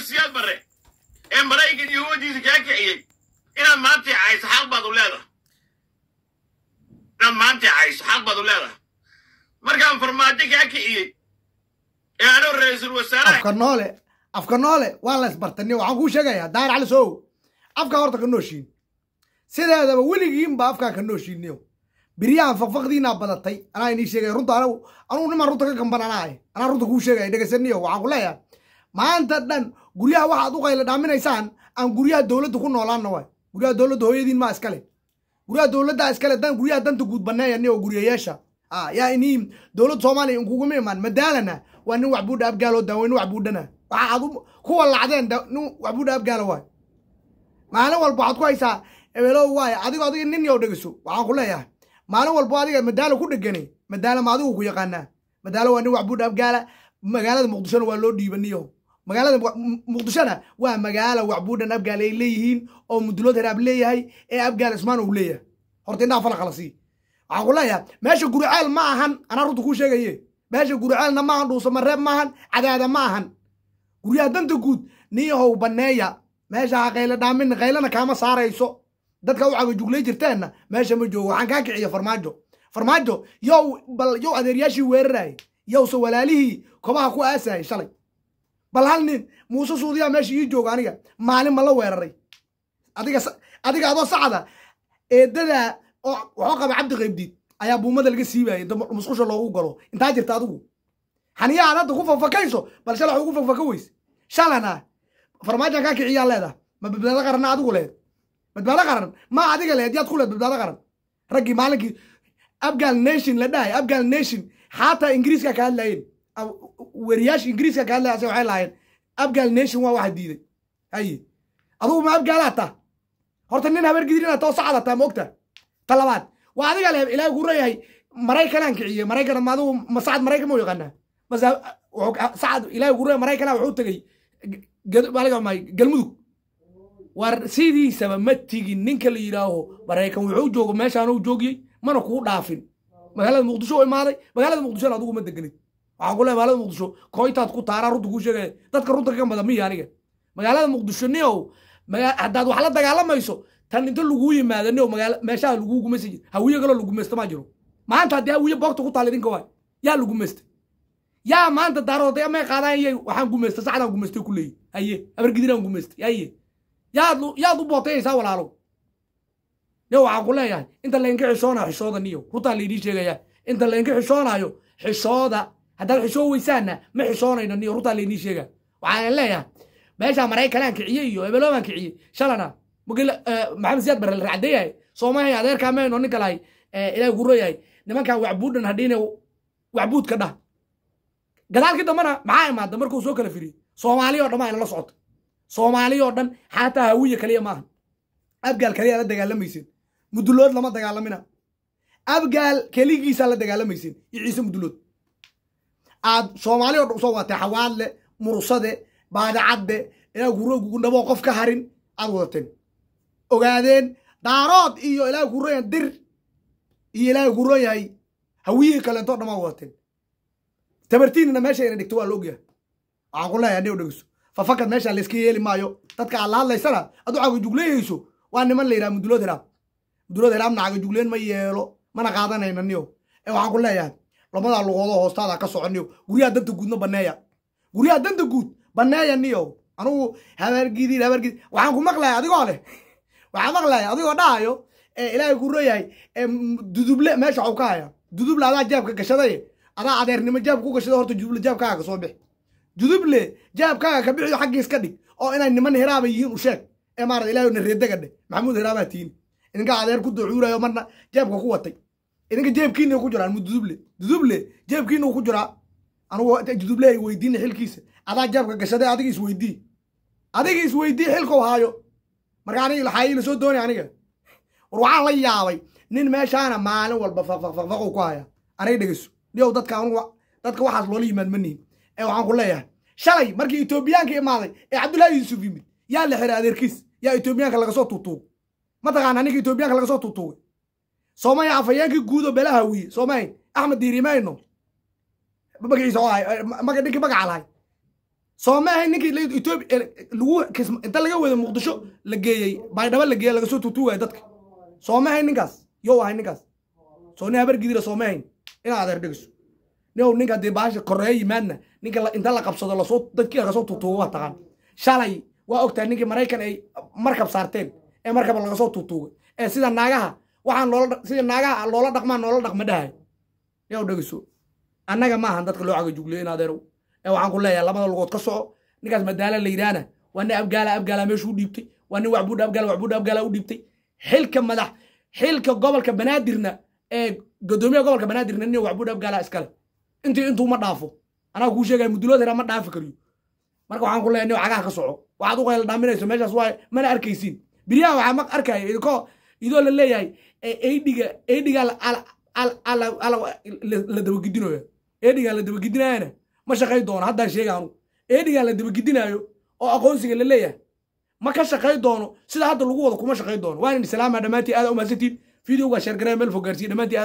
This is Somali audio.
odayaal siyaad barre ee maraykan iyo hawadiisa kaa kiciyey inaad maanta cayso xaq baad u leedahay inaad maanta cayso xaq baad u leedahay markaan farmaajo kaa kiciyey ee anoo ra-iisul wasaaraha noole afka noole waa la waxaan kuu sheegayaa daahir cali soow afkaa horta ka nooshiin sideedaba weligiinba afkaa ka nooshiinio biryahan faqfaqdiinaa badatay anaa inii sheegay runta anigu anugu nimaan runta ka gamban anaa runta kuu sheegaya dhegaysaniyo waxaan ku leeyahay maanta dhan guryaha waxaad u qayla dhaaminaysaan aan guryaha dowladda ku noolaanna waay guryaha dowladda hooyadiin maa iskale guryaha dowladdaa iskale guryaha danta guud banneeya ni oo guryayaasha ah, yaa ini dowladda soomaaliya inkuguma imaan madaalana waa nin waxbuudha abgaaloo daaweyne waxbuudhana waxa aad kuwa lacdeen nin waxbuudha abgaala waay maalin walba waxaad ku haysaa ebelow waay adigo adiga nin yow dhegeyso waxaan ku leeyahay maalin walbo adiga madaalo ku dhegani madaalo ma adigu ku yaqaanaa madaalo waa nin waxbuudha abgaala magaalada muqdishona waa loo dhiibaniyo magaalada muqdishona waa magaalo wacbuudhan abgaal ay leeyihiin oo mudulood heraab leeyahay ee abgaal ismaan uu leeyahay horta indhaha fala qalasiy waxaan ku leeyahay meesha guruceel ma ahan anaa runta kuu sheegaye meesha guruceelna maahan dhuusamareeb maahan cadaada ma ahan guryaha danta guud niihow banneeya meeshaha kayle dhaamin kaylana kaama saarayso dadka u cabajuglay jirteenna meesha ma joogo waxaan kaa kiciya farmaajo farmaajo yow bal yow adeeryaashii weerarayay yowse walaalihii kobaha ku aasayay shalay bal hal nin muuse suudiyaa meesha ii jooga aniga maalin ma la weeraray adiga adoo sacda eedadaa waxoo qaba cabdi qaybdiid ayaa buumada laga siibayay musqusha loogu galo intaa jirta adigu haniya hadda ku fafakayso bal shala wax ugu fafaka weyse shalana farmaajan kaa kiciyaa leedaha ma badbaado qaranna adigu leed badbaado qaran ma adiga leed yaad ku leed badbaado qaran raggii maalinkii abgal nation la dhahay abgal nation xaataa ingiriiska ka hadlaayeen weriyaasha ingiriiska ka hadlaya waxay lahaayeen abgal nation waa waxa diiday haye adugu ma abgaalaa taa horta nin habeer gidirin ataa oo sacada taa moogta ta labaad waa adiga leh ilaahay kuu leeyahay maraykanaan kiciye maraykan ma adugu ma maraykan ma yaqaanaa mas ah, sacad ilaahay kuu leeyahay maraykanaa wuxuu tegey galmudug war sidiisaba ma tigin ninka la yidhaaho maraykan wuxuu joogo meeshaanuu joogiyey mana kuu dhaafin magaalada muqdisho u imaaday magaalada muqdishona adugu ma deganid waxaan kule magaalada muqdisho kooytaad ku taaraa runta kuu sheegaya dadka runta kagan bada miya aniga magaalada muqdisho niow haddaad wax la dagaalamayso tan inta laguu yimaada niow magaala meeshaha laguu gumaysa jir hawiye kaloo lagumeysta maa jiro maanta haddii hawiye boogta ku taala idinka waay yaa lagumeystay yaa maanta daarooday amay qaadaanyay waxaan gumaystay sacdaan gumaystay ku leeyi haye abargidiraan gumaystay haye yaad u bootayaysaa walaalow niyo waxaan ku leeyahay inta laynka xishoonayo xishooda niyo runtaa laydii sheegayaa inta laynka xishoonayo xishooda haddaad xishoo weysaanna ma xishoonayno ni runtaa laynii sheega waxaan leeyahay meeshaa maraykanaan kiciye iyo ebeloobaan kiciyey shalana eh, maxamed siyaad barre la racdeeyahay soomahay adeerkaa mayno nin kalahay eh, ilaahay guro yahay hadhiine waxbuud ka dhah gadaalkii dambena maxaa imaada markuu soo kala firiye soomaali oo dhan maa inala socoto soomaali oo dhan xataa hawiya kaliya maaha abgaal kaliyaa la dagaalamaysen mudulood lama dagaalamina abgaal keligiisaa la dagaalamaysen iyo ciise mudulood aad soomaali o dhan usoo wadatay xawaadle murusade baadacadde ilaa guro gugundhaboo qof ka harin aad wadateen ogaadeen daarood iyo ilaa guron dir iyo ilaa guron yahay hawiyihii kaleento o dhan aad wadateen tabartiinina meesha ina dhigto waa la ogyahay waxaan ku leeyahay hadday odhegeyso fafakad meeshaa layska yeeli maayo dadka aad la hadlaysana aad caga cagajugleyeyso waa niman la yidhaha mudulood hiraab mudulood hiraabna cagajugleyeen ma yeelo mana qaadanayna niyo waxaan ku leeyahay labadaa lugoodo hoostaada ka soconiyo guryaha danta guudna baneeya guryaha danta guud baneeya niyo anugu habaargidiin habaargidin waxaan ku maqlaya adigoo leh waxaan maqlaya adigoo dhahayo ilaahay ku rooyahay duduble meesha waxu ka haya duduble adaa jaabka gashaday adaa adeernimo jaabka ku gashaday horta juduble jaabkaaga ka soo juduble jaabkaaga ka bixiyo xaggiis ka dhig oo inay niman hiraaba yihiin u sheeg ee maarata ilahay na reedaga maxamuud hiraabaha tiini idinkaa adeer ku ducuurayo marna jaabka ku watay idinka jeebkiina ku jiraan mududuble duduble jeebkiina ku jiraa anugu duduble weydiina xilkiisa adaa jeebka gashade adiga isweydii adiga isweydii xilkow haayo marka aniga laxaayi la soo doonay aniga war waxaan la yaabay nin meeshaana maalin walba faqfaqfaqfaqow ku haya aniga dhegeyso niyow dadka anugu dadka waxaas loola yimaad manihin ee waxaan ku leeyahay shalay markii etoobiyaanka imaaday ee cabdullaahi yuusuf yimid yaa la xiray adeerkiis yaa etoobiyaanka lagasoo tuutuugay mataqaana ninka etoobiyaanka lagasoo tuutuugay soomaaya afhayeenka guudo belaha wiye soomaay axmed diirimayno magaciisa ninkii magaca lahay sooma ahayn ninkii inta laga wada muqdisho la geeyey baydhaba la geeyey laga soo tuutuugaya dadka sooma ninkaas yow ahay ninkaas soo nin habar gidira sooma ahayn inaad adeer dhigiso niow ninka haddii baasha koreeya yimaadna ninka inta la qabsado lasoo dadkii laga soo taqaan shalay waa ogtahay ninkii maraykan ay markab saarteen ee markaba lagasoo soo ee sida naagaha waxaan loola naagaha loola dhaqmaan noola dhaqma dhahay yaw dhegeyso annaga maahan dadka loo cagajugliyo inaadeerow ee waxaan ku leeyahay labada lugood ka soco ninkaas madaala la yidhaahna waa nin abgaala abgaala meeshuu dhiibtay waa nin waxbuudha abgaala waxbuudha abgaala u dhiibtay xilka madax xilka gobolka banaadirna ee guddoomiyaha gobolka banaadirna nin waxbuudha abgaala iskale intii intuu ma dhaafo anaa kuu sheegaya muduloodana ma dhaafi karyo marka waxaan ku leeyahay nin cagaha ka soco waxaad u qayla dhaaminayso meeshaas waa mana arkaysiin biryaha waxaa ma arkaya idinkoo idoo la leeyahay eydhiga eydhigaa la dabagidinayo eedhigaan la dabagidinayana ma shaqay doono haddaan sheega anu eedhigaan la dabagidinaayo oo aqoonsiga la leeyahay ma ka shaqay doono sida hadda lagu wado kuma shaqay doono waa inin islaama dhammaantii aada u mahadsantiin videogaa sheergaraya meel fog gaarsiiya dhammaantii